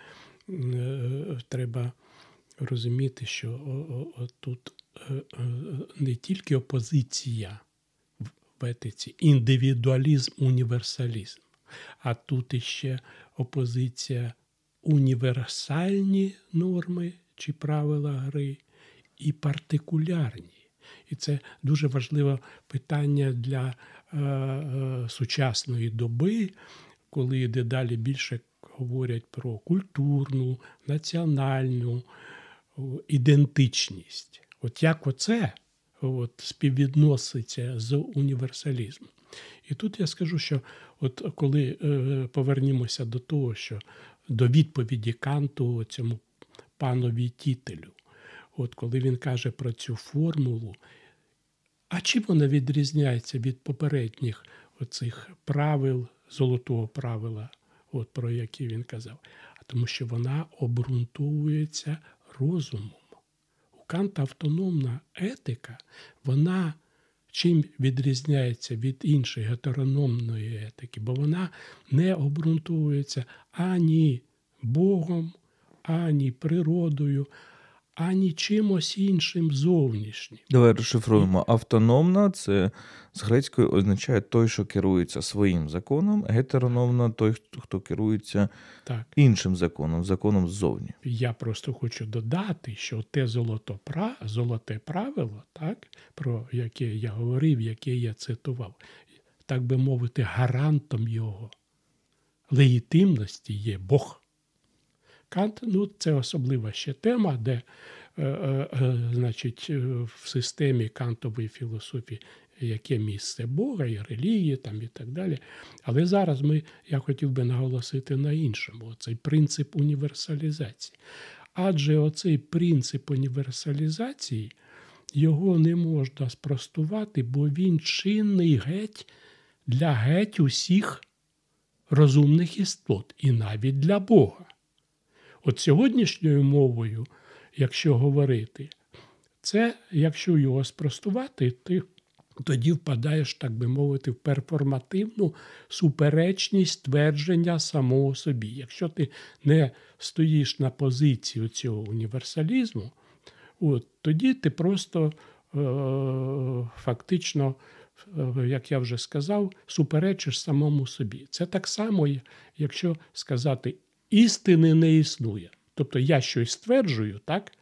треба розуміти, що тут не тільки опозиція в етиці, індивідуалізм, універсалізм, а тут іще опозиція універсальні норми чи правила гри і партикулярні. І це дуже важливе питання для е, е, сучасної доби, коли дедалі більше говорять про культурну, національну ідентичність. От як оце от, співвідноситься з універсалізмом? І тут я скажу, що от коли е, повернімося до того, що до відповіді Канту цьому панові Тітелю. От коли він каже про цю формулу, а чим вона відрізняється від попередніх оцих правил, золотого правила, от про які він казав? А тому що вона обґрунтовується розумом. У Канта автономна етика, вона чим відрізняється від іншої гетерономної етики, бо вона не обґрунтовується ані Богом, ані природою ані чимось іншим зовнішнім. Давай розшифруємо. Автономна це з грецької означає той, що керується своїм законом, гетерономна той, хто керується так. іншим законом, законом ззовні. Я просто хочу додати, що те золото золоте правило, так, про яке я говорив, яке я цитував, так би мовити, гарантом його легітимності є Бог. Кант ну, це особлива ще тема, де е, е, е значить, е, в системі кантової філософії яке місце Бога і релігії там, і так далі. Але зараз ми, я хотів би наголосити на іншому: цей принцип універсалізації. Адже оцей принцип універсалізації. Його не можна спростувати, бо він чинний геть для геть усіх розумних істот, і навіть для Бога. От сьогоднішньою мовою, якщо говорити, це якщо його спростувати, ти тоді впадаєш, так би мовити, в перформативну суперечність твердження самого собі. Якщо ти не стоїш на позиції цього універсалізму, от, тоді ти просто е- фактично, е, як я вже сказав, суперечиш самому собі. Це так само, якщо сказати істини не існує. Тобто я щось стверджую, так?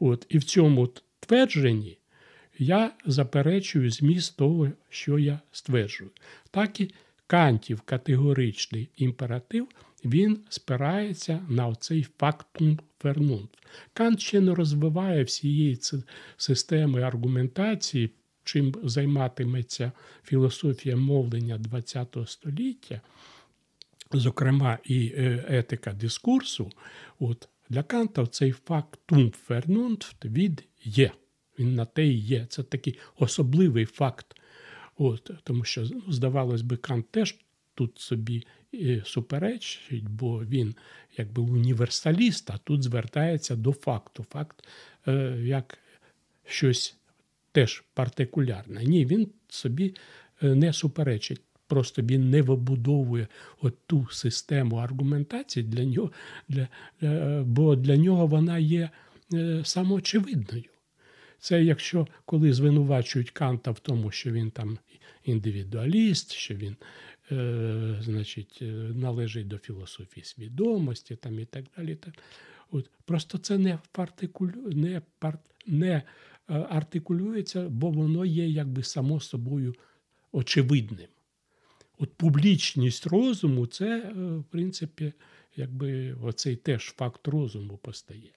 От, І в цьому твердженні я заперечую зміст того, що я стверджую. Так і Кантів категоричний імператив, він спирається на цей фактум фернунт. Кант ще не розвиває всієї системи аргументації, чим займатиметься філософія мовлення ХХ століття зокрема, і е, етика дискурсу, от для Канта цей фактум фернунт від є. Він на те і є. Це такий особливий факт. От, Тому що, ну, здавалось би, Кант теж тут собі е, суперечить, бо він якби універсаліст, а тут звертається до факту. Факт е, як щось теж партикулярне. Ні, він собі е, не суперечить. Просто він не вибудовує оту от систему аргументації для нього, для, для, бо для нього вона є е, самоочевидною. Це якщо коли звинувачують Канта в тому, що він там індивідуаліст, що він е, значить, е, належить до філософії свідомості там, і так далі. Так. От, Просто це не партикулю, не, пар, не е, артикулюється, бо воно є якби само собою очевидним. От публічність розуму це, е, в принципі, якби оцей теж факт розуму постає.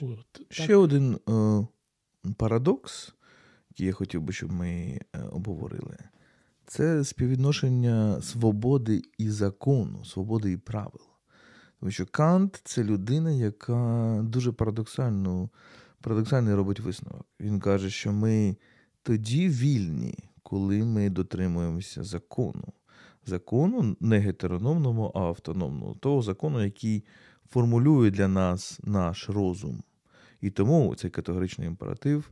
От, Ще так. один е, парадокс, який я хотів би, щоб ми е, обговорили, це співвідношення свободи і закону, свободи і правил. Тому що Кант це людина, яка дуже парадоксально, парадоксальний робить висновок. Він каже, що ми тоді вільні коли ми дотримуємося закону, закону не гетерономному, а автономному, того закону, який формулює для нас наш розум. І тому цей категоричний імператив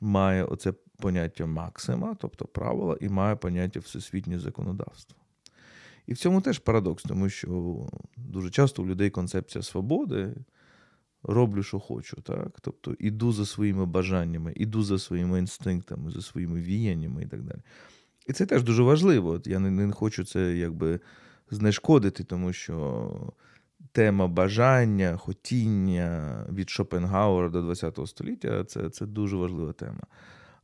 має оце поняття максима, тобто правила, і має поняття всесвітнє законодавство. І в цьому теж парадокс, тому що дуже часто у людей концепція свободи роблю, що хочу, так? Тобто іду за своїми бажаннями, іду за своїми інстинктами, за своїми віяннями і так далі. І це теж дуже важливо. Я не, не хочу це якби знешкодити, тому що тема бажання, хотіння від Шопенгауера до ХХ століття це, це дуже важлива тема.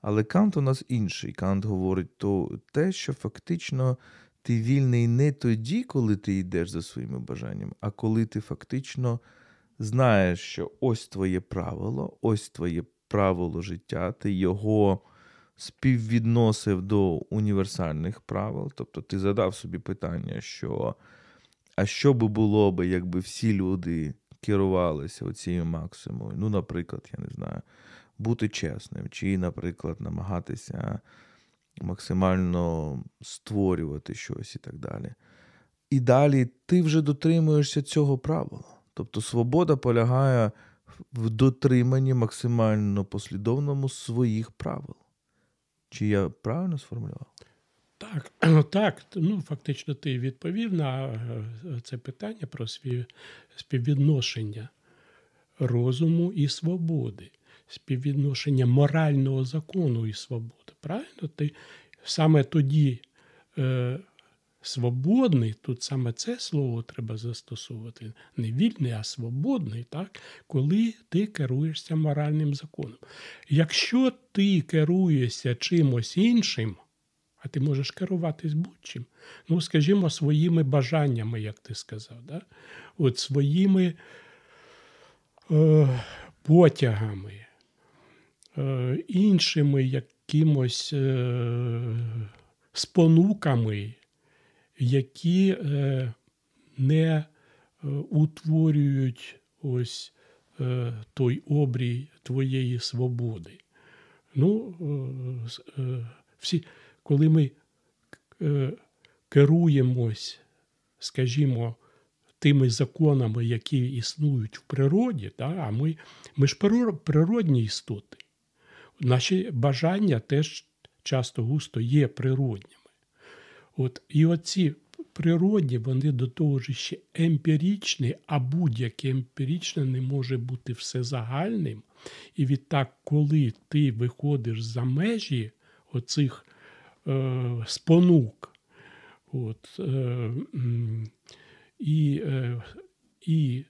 Але Кант у нас інший. Кант говорить то те, що фактично ти вільний не тоді, коли ти йдеш за своїми бажаннями, а коли ти фактично знаєш, що ось твоє правило, ось твоє правило життя, ти його співвідносив до універсальних правил. Тобто ти задав собі питання, що а що би було би, якби всі люди керувалися оцією максимою? Ну, наприклад, я не знаю, бути чесним, чи, наприклад, намагатися максимально створювати щось і так далі. І далі ти вже дотримуєшся цього правила. Тобто свобода полягає в дотриманні максимально послідовному своїх правил. Чи я правильно сформулював? Так, так. Ну, фактично, ти відповів на е, це питання про співвідношення розуму і свободи, співвідношення морального закону і свободи. Правильно? Ти саме тоді. Е, свободний, тут саме це слово треба застосовувати, не вільний, а свободний, так? коли ти керуєшся моральним законом. Якщо ти керуєшся чимось іншим, а ти можеш керуватись будь-чим, ну, скажімо, своїми бажаннями, як ти сказав, да? от своїми е, потягами, е, іншими якимось е, спонуками які е, не е, утворюють ось е, той обрій твоєї свободи. Ну, е, е всі, Коли ми е, керуємось, скажімо, тими законами, які існують в природі, да, а ми, ми ж природні істоти. Наші бажання теж часто густо є природні. От І оці природні, вони до того ж ще емпірічні, а будь-яке емпірічне не може бути все загальним. І відтак, коли ти виходиш за межі оцих е, спонук, от, е, і е, і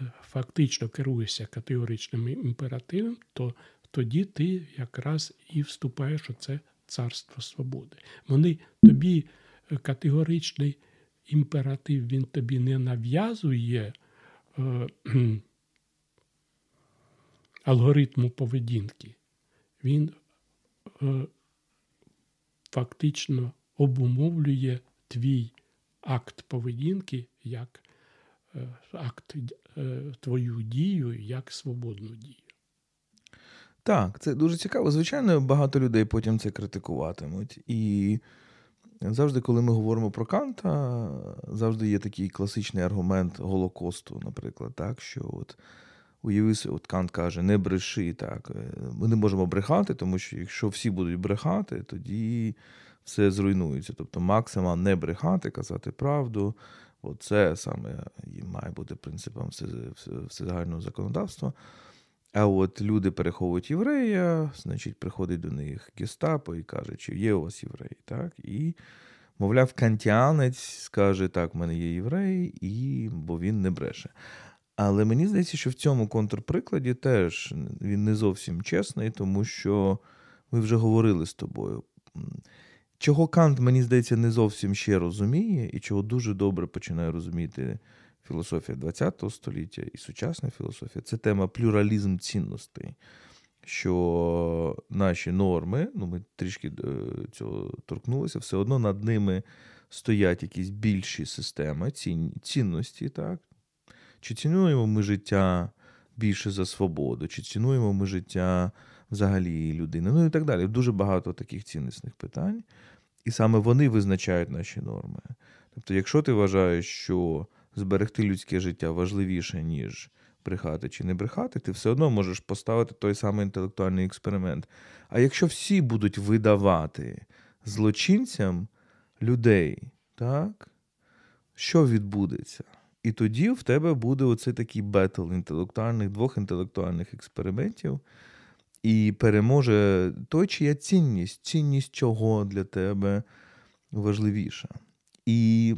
е, фактично керуєшся категоричним імперативом, то тоді ти якраз і вступаєш у це царство свободи. Вони тобі категоричний імператив він тобі не нав'язує е, алгоритму поведінки, він е, фактично обумовлює твій акт поведінки як е, акт твою дію, як свободну дію. Так, це дуже цікаво. Звичайно, багато людей потім це критикуватимуть. І Завжди, коли ми говоримо про Канта, завжди є такий класичний аргумент Голокосту, наприклад, так, що от уявився, от Кант каже, не бреши. так. Е, ми не можемо брехати, тому що якщо всі будуть брехати, тоді все зруйнується. Тобто максима не брехати, казати правду. Оце саме і має бути принципом всезагального законодавства. А от люди переховують єврея, значить, приходить до них гестапо і каже, чи є у вас єврей, так? І, мовляв, кантіанець скаже, так, в мене є єврей, і... бо він не бреше. Але мені здається, що в цьому контрприкладі теж він не зовсім чесний, тому що ми вже говорили з тобою. Чого Кант, мені здається, не зовсім ще розуміє, і чого дуже добре починає розуміти філософія ХХ століття і сучасна філософія це тема плюралізм цінностей, що наші норми, ну ми трішки е, цього торкнулися, все одно над ними стоять якісь більші системи цін, цінності. так? Чи цінуємо ми життя більше за свободу, чи цінуємо ми життя взагалі людини? Ну і так далі. Дуже багато таких ціннісних питань. І саме вони визначають наші норми. Тобто, якщо ти вважаєш, що зберегти людське життя важливіше, ніж брехати чи не брехати, ти все одно можеш поставити той самий інтелектуальний експеримент. А якщо всі будуть видавати злочинцям людей, так, що відбудеться? І тоді в тебе буде оцей такий бетл інтелектуальних, двох інтелектуальних експериментів, і переможе той, чия цінність, цінність чого для тебе важливіша. І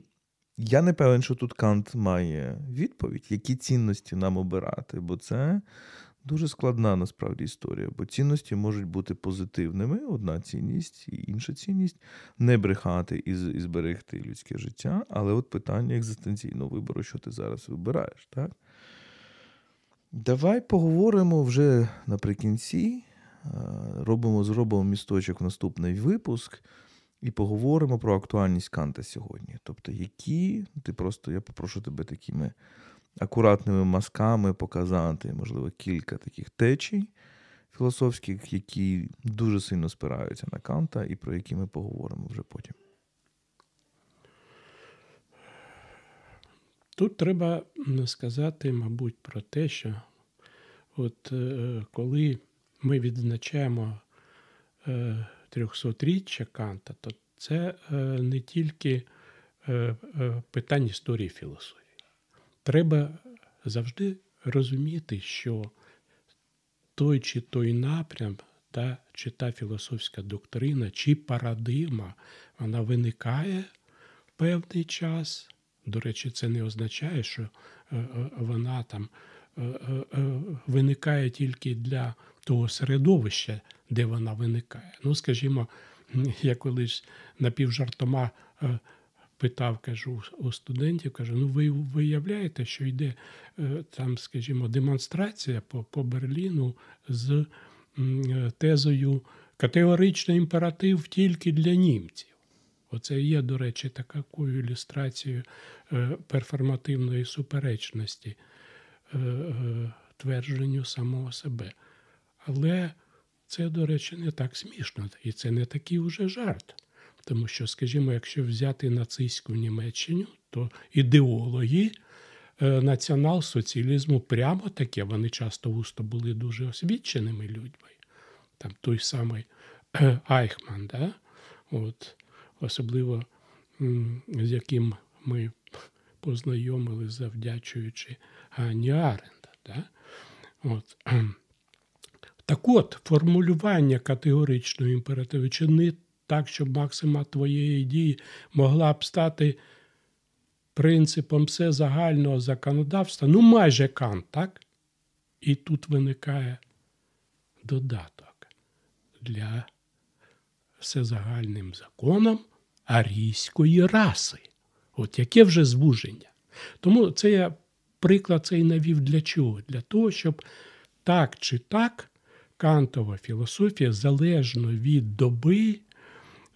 я не певен, що тут Кант має відповідь, які цінності нам обирати, бо це дуже складна насправді історія. Бо цінності можуть бути позитивними, одна цінність і інша цінність, не брехати і зберегти людське життя. Але от питання екзистенційного вибору, що ти зараз вибираєш, так? Давай поговоримо вже наприкінці. Робимо зробимо місточок в наступний випуск. І поговоримо про актуальність Канта сьогодні. Тобто, які ну, ти просто я попрошу тебе такими акуратними мазками показати, можливо, кілька таких течій філософських, які дуже сильно спираються на Канта, і про які ми поговоримо вже потім. Тут треба сказати, мабуть, про те, що от е, коли ми відзначаємо. Е, 300-річчя Канта, то це е, не тільки е, е, питання історії філософії. Треба завжди розуміти, що той чи той напрям, та чи та філософська доктрина, чи парадигма, вона виникає в певний час. До речі, це не означає, що вона там виникає тільки для того середовища, де вона виникає. Ну, скажімо, я колись напівжартома е, питав, кажу у студентів, кажу: ну ви виявляєте, що йде е, там, скажімо, демонстрація по, по Берліну з е, тезою категоричний імператив тільки для німців. Оце є, до речі, такою ілюстрацією перформативної суперечності твердженню самого себе. Але це, до речі, не так смішно. І це не такий уже жарт. Тому що, скажімо, якщо взяти нацистську Німеччину, то ідеології е, націонал-соціалізму прямо таке, вони часто густо були дуже освіченими людьми. Там той самий Айхман, е, да? От, особливо з яким ми познайомили, завдячуючи Ані Аренда. Да? От. Так от, формулювання категоричного імперативу чи не так, щоб максима твоєї дії могла б стати принципом всезагального законодавства, ну майже кант, так? І тут виникає додаток для всезагальним законом арійської раси. От яке вже звуження. Тому це я приклад цей навів для чого? Для того, щоб так чи так Кантова філософія залежно від доби,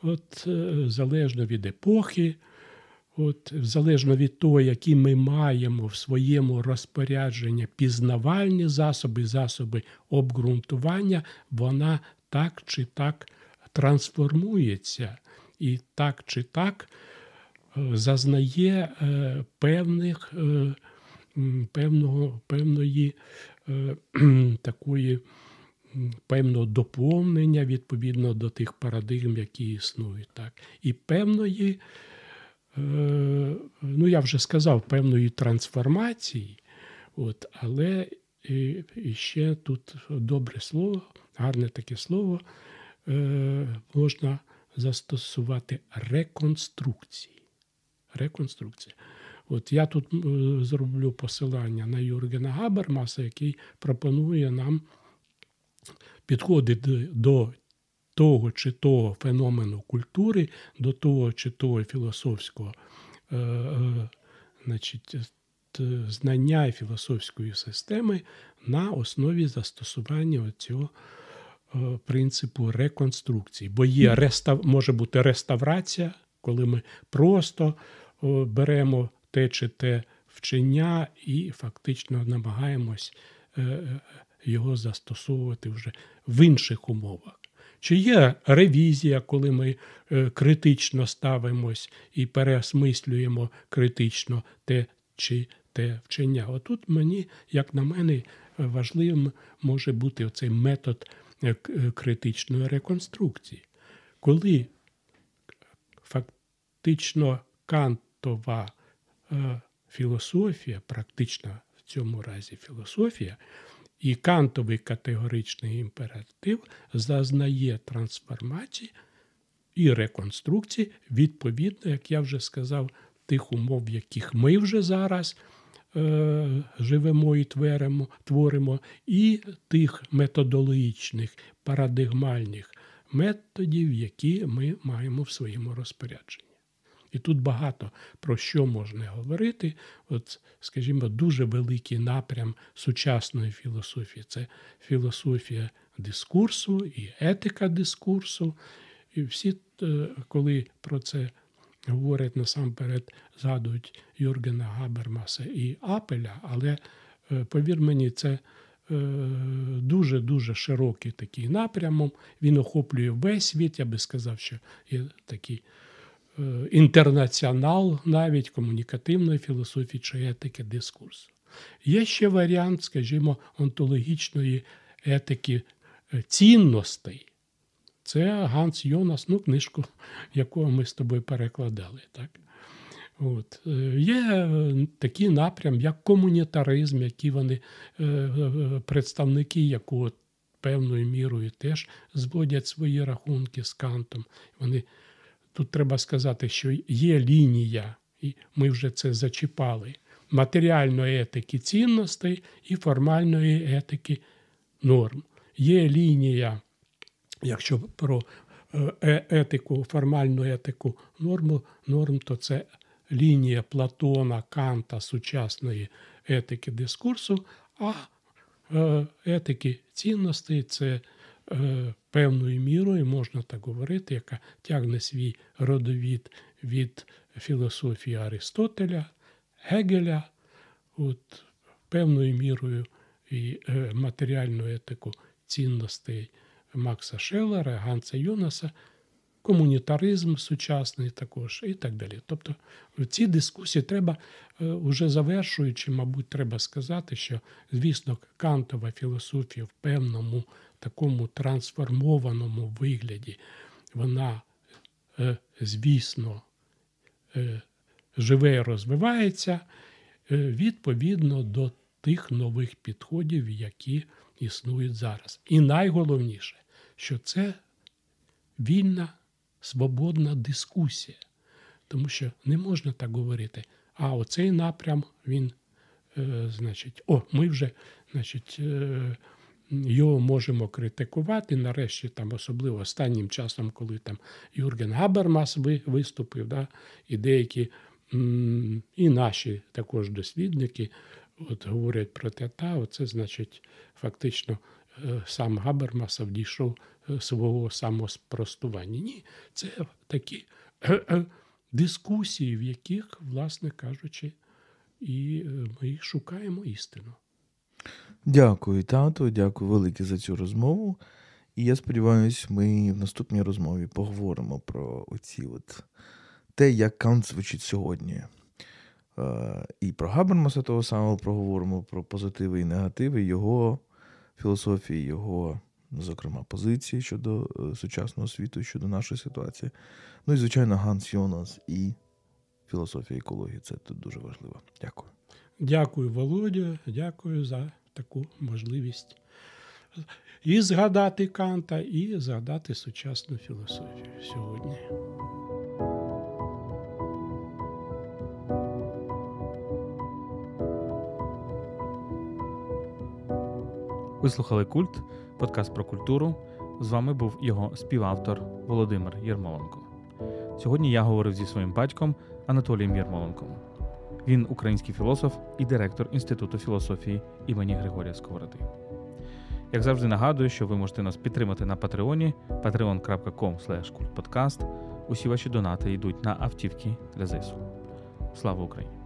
от, е, залежно від епохи, от, залежно від того, які ми маємо в своєму розпорядженні пізнавальні засоби, засоби обґрунтування, вона так чи так трансформується і так чи так е, зазнає е, певних, певного, певної такої певного доповнення відповідно до тих парадигм, які існують. Так? І певної, е, ну я вже сказав, певної трансформації, от, але і, і ще тут добре слово, гарне таке слово е, можна застосувати реконструкції. Реконструкція. От я тут е, зроблю посилання на Юргена Габермаса, який пропонує нам підходить до того чи того феномену культури, до того чи того філософського е, е, значить, знання і філософської системи на основі застосування цього. Е, принципу реконструкції, бо є рестав... може бути реставрація, коли ми просто беремо те чи те вчення і фактично намагаємось його застосовувати вже в інших умовах. Чи є ревізія, коли ми е, критично ставимось і переосмислюємо критично те чи те вчення? Отут мені, як на мене, важливим може бути оцей метод е, е, критичної реконструкції. Коли фактично кантова філософія, практична в цьому разі філософія, і кантовий категоричний імператив зазнає трансформації і реконструкції відповідно, як я вже сказав, тих умов, в яких ми вже зараз е, живемо і творимо, творимо, і тих методологічних, парадигмальних методів, які ми маємо в своєму розпорядженні. І тут багато про що можна говорити. От, скажімо, дуже великий напрям сучасної філософії це філософія дискурсу і етика дискурсу. І всі, е, коли про це говорять насамперед, згадують Юргена Габермаса і Апеля, але е, повір мені, це. Е, дуже дуже широкий такий напрямок, Він охоплює весь світ. Я би сказав, що є такі Е, інтернаціонал навіть комунікативної філософії чи етики дискурсу. Є ще варіант, скажімо, онтологічної етики е, цінностей. Це Ганс Йонас, ну, книжку, яку ми з тобою перекладали. так? От. Е, є такий напрям, як комунітаризм, які вони представники, якого певною мірою теж зводять свої рахунки з Кантом. Вони Тут треба сказати, що є лінія, і ми вже це зачіпали, матеріальної етики цінностей і формальної етики норм. Є лінія, якщо про е, е, етику, формальну етику норму, норм, то це лінія Платона, Канта сучасної етики дискурсу, а е, етики цінностей це Е, певною мірою, можна так говорити, яка тягне свій родовід від філософії Аристотеля, Гегеля, от, певною мірою і е, матеріальну етику цінностей Макса Шеллера, Ганса Юнаса, Комунітаризм сучасний також і так далі. Тобто ці дискусії треба е, уже завершуючи, мабуть, треба сказати, що, звісно, кантова філософія в певному такому трансформованому вигляді, вона, е, звісно, е, живе і розвивається е, відповідно до тих нових підходів, які існують зараз. І найголовніше, що це вільна, свободна дискусія, тому що не можна так говорити. А оцей напрям він, значить, о, ми вже, значить, його можемо критикувати. Нарешті, там, особливо останнім часом, коли там Юрген Габермас виступив, да, і деякі і наші також дослідники от говорять про те, та це значить фактично. Е, сам Габермасов дійшов е, свого самоспростування. Ні, це такі е, дискусії, в яких, власне кажучи, і ми шукаємо істину. Дякую, тато, дякую велике за цю розмову. І я сподіваюся, ми в наступній розмові поговоримо про оці от те, як кант звучить сьогодні. Е, і про Габермаса того самого проговоримо про позитиви і негативи, його філософії, його, зокрема, позиції щодо е, сучасного світу, щодо нашої ситуації. Ну і звичайно, Ганс Йонас і філософія екології це тут дуже важливо. Дякую. Дякую, Володю, дякую за таку можливість і згадати Канта, і згадати сучасну філософію сьогодні. Ви слухали культ, подкаст про культуру. З вами був його співавтор Володимир Єрмоленко. Сьогодні я говорив зі своїм батьком Анатолієм Єрмоленком. Він український філософ і директор Інституту філософії імені Григорія Сковороди. Як завжди нагадую, що ви можете нас підтримати на Патреоні patreon.com kultpodcast. Усі ваші донати йдуть на автівки для ЗСУ. Слава Україні!